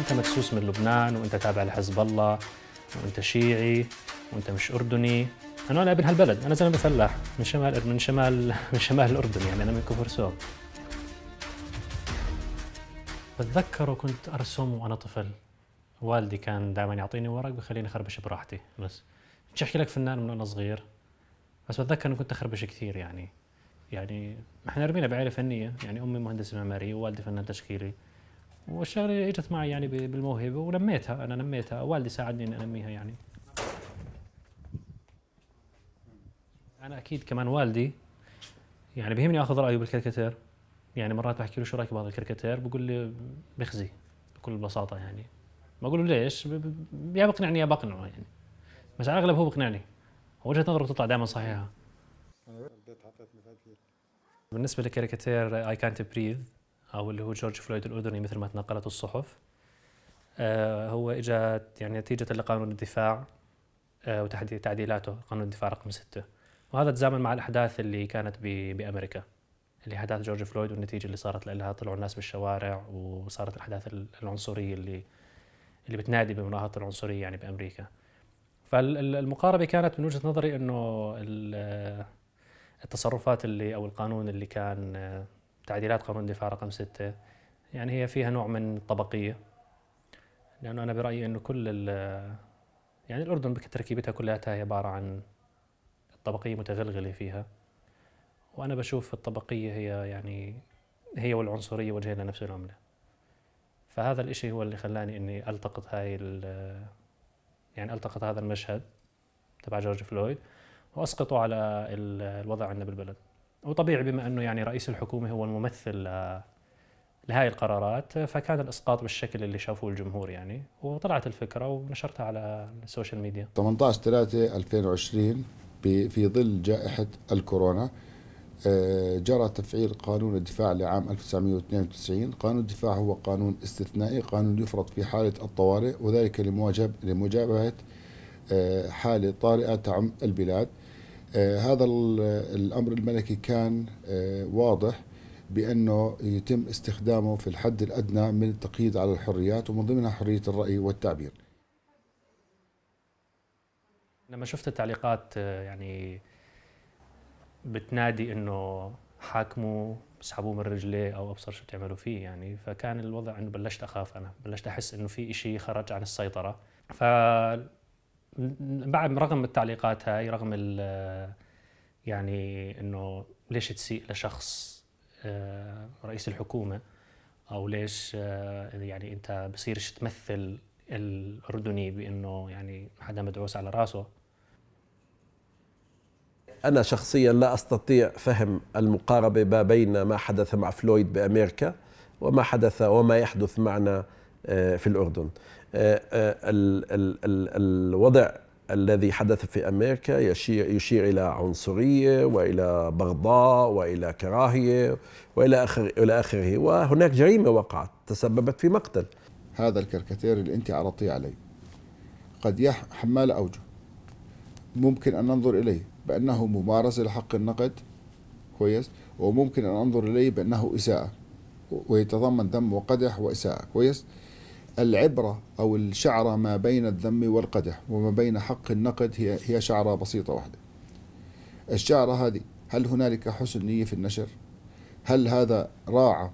انت مدسوس من لبنان وانت تابع لحزب الله وانت شيعي وانت مش اردني انا انا ابن هالبلد انا زلمه فلاح من شمال من شمال من شمال الاردن يعني انا من سوق بتذكر وكنت ارسم وانا طفل والدي كان دائما يعطيني ورق بخليني اخربش براحتي بس مش احكي لك فنان من وانا صغير بس بتذكر اني كنت اخربش كثير يعني يعني احنا ربينا بعائله فنيه يعني امي مهندسه معماريه ووالدي فنان تشكيلي والشغله اجت معي يعني بالموهبه ونميتها انا نميتها والدي ساعدني اني انميها يعني انا اكيد كمان والدي يعني بهمني اخذ رايه بالكاريكاتير يعني مرات بحكي له شو رايك بهذا الكاريكاتير بقول لي بخزي بكل بساطه يعني بقول له ليش يا بقنعني يا بقنعه يعني بس على الاغلب هو بقنعني وجهه نظره بتطلع دائما صحيحه بالنسبه لكاريكاتير اي كانت بريذ او اللي هو جورج فلويد الاردني مثل ما تناقلت الصحف آه، هو اجى يعني نتيجه لقانون الدفاع آه، وتعديلاته قانون الدفاع رقم ستة وهذا تزامن مع الاحداث اللي كانت بامريكا اللي احداث جورج فلويد والنتيجه اللي صارت لها طلعوا الناس بالشوارع وصارت الاحداث العنصريه اللي اللي بتنادي بمناهضه العنصريه يعني بامريكا فالمقاربه كانت من وجهه نظري انه التصرفات اللي او القانون اللي كان آه، تعديلات قانون الدفاع رقم ستة يعني هي فيها نوع من الطبقيه لانه انا برايي انه كل ال يعني الاردن بتركيبتها كلها هي عباره عن الطبقيه متغلغله فيها وانا بشوف الطبقيه هي يعني هي والعنصريه وجهين لنفس العمله فهذا الإشي هو اللي خلاني اني التقط هاي يعني التقط هذا المشهد تبع جورج فلويد واسقطه على الوضع عندنا بالبلد وطبيعي بما انه يعني رئيس الحكومه هو الممثل آه، لهي القرارات آه، فكان الاسقاط بالشكل اللي شافوه الجمهور يعني وطلعت الفكره ونشرتها على السوشيال ميديا 18 3 2020 في ظل جائحه الكورونا آه، جرى تفعيل قانون الدفاع لعام 1992 قانون الدفاع هو قانون استثنائي قانون يفرض في حالة الطوارئ وذلك لمواجهة لمجابهة حالة طارئة تعم البلاد آه، هذا الأمر الملكي كان آه، واضح بأنه يتم استخدامه في الحد الأدنى من التقييد على الحريات ومن ضمنها حرية الرأي والتعبير لما شفت التعليقات آه، يعني بتنادي انه حاكموا اسحبوه من رجليه او ابصر شو بتعملوا فيه يعني فكان الوضع انه بلشت اخاف انا بلشت احس انه في إشي خرج عن السيطره ف بعد رغم التعليقات هاي رغم يعني انه ليش تسيء لشخص آه، رئيس الحكومه او ليش آه، يعني انت بصيرش تمثل الاردني بانه يعني حدا مدعوس على راسه انا شخصيا لا استطيع فهم المقاربه ما بين ما حدث مع فلويد بامريكا وما حدث وما يحدث معنا آه، في الأردن آه، آه، الوضع الذي حدث في أمريكا يشير, يشير إلى عنصرية وإلى بغضاء وإلى كراهية وإلى آخر إلى آخره وهناك جريمة وقعت تسببت في مقتل هذا الكركتير اللي أنت عرضتيه علي قد يح حمال أوجه ممكن أن ننظر إليه بأنه ممارسة لحق النقد كويس وممكن أن أنظر إليه بأنه إساءة ويتضمن ذم وقدح وإساءة كويس العبرة أو الشعرة ما بين الذم والقدح وما بين حق النقد هي هي شعرة بسيطة واحدة. الشعرة هذه هل هنالك حسن نية في النشر؟ هل هذا راعى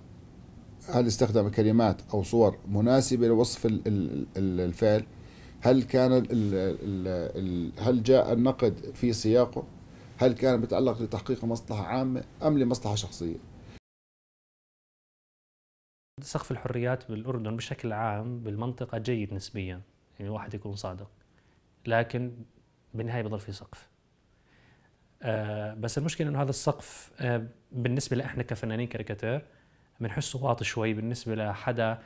هل استخدم كلمات أو صور مناسبة لوصف الفعل؟ هل كان الـ الـ الـ هل جاء النقد في سياقه؟ هل كان متعلق لتحقيق مصلحة عامة أم لمصلحة شخصية؟ سقف الحريات بالاردن بشكل عام بالمنطقه جيد نسبيا يعني الواحد يكون صادق لكن بالنهايه بضل في سقف آه بس المشكله انه هذا السقف آه بالنسبه لإحنا كفنانين كاريكاتير بنحسه واطي شوي بالنسبه لحدا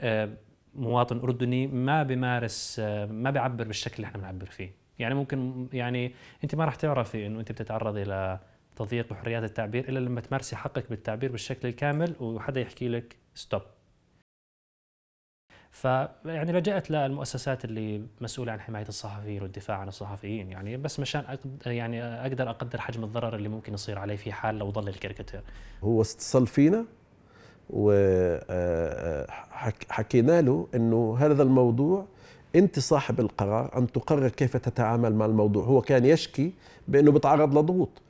آه مواطن اردني ما بمارس آه ما بيعبر بالشكل اللي احنا بنعبر فيه يعني ممكن يعني انت ما راح تعرفي انه انت بتتعرضي ل تضييق بحريات التعبير الا لما تمارسي حقك بالتعبير بالشكل الكامل وحدا يحكي لك ستوب فيعني لجأت للمؤسسات اللي مسؤولة عن حماية الصحفيين والدفاع عن الصحفيين يعني بس مشان أقدر يعني أقدر أقدر حجم الضرر اللي ممكن يصير عليه في حال لو ظل الكاريكاتير هو اتصل فينا وحكينا آه، آه، له أنه هذا الموضوع أنت صاحب القرار أن تقرر كيف تتعامل مع الموضوع هو كان يشكي بأنه بتعرض لضغوط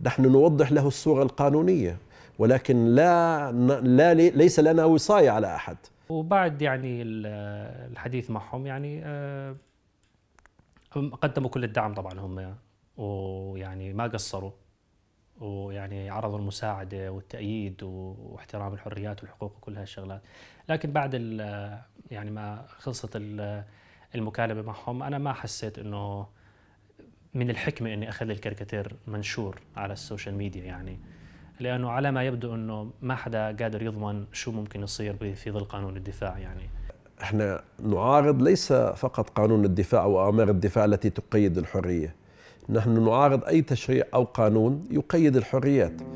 نحن نوضح له الصورة القانونية ولكن لا, لا ليس لنا وصاية على أحد وبعد يعني الحديث معهم يعني آه، قدموا كل الدعم طبعا هم ويعني ما قصروا ويعني عرضوا المساعدة والتأييد واحترام الحريات والحقوق وكل هالشغلات لكن بعد يعني ما خلصت المكالمة معهم أنا ما حسيت أنه من الحكمه اني اخلي الكاريكاتير منشور على السوشيال ميديا يعني لانه على ما يبدو انه ما حدا قادر يضمن شو ممكن يصير في ظل قانون الدفاع يعني احنا نعارض ليس فقط قانون الدفاع او اوامر الدفاع التي تقيد الحريه نحن نعارض اي تشريع او قانون يقيد الحريات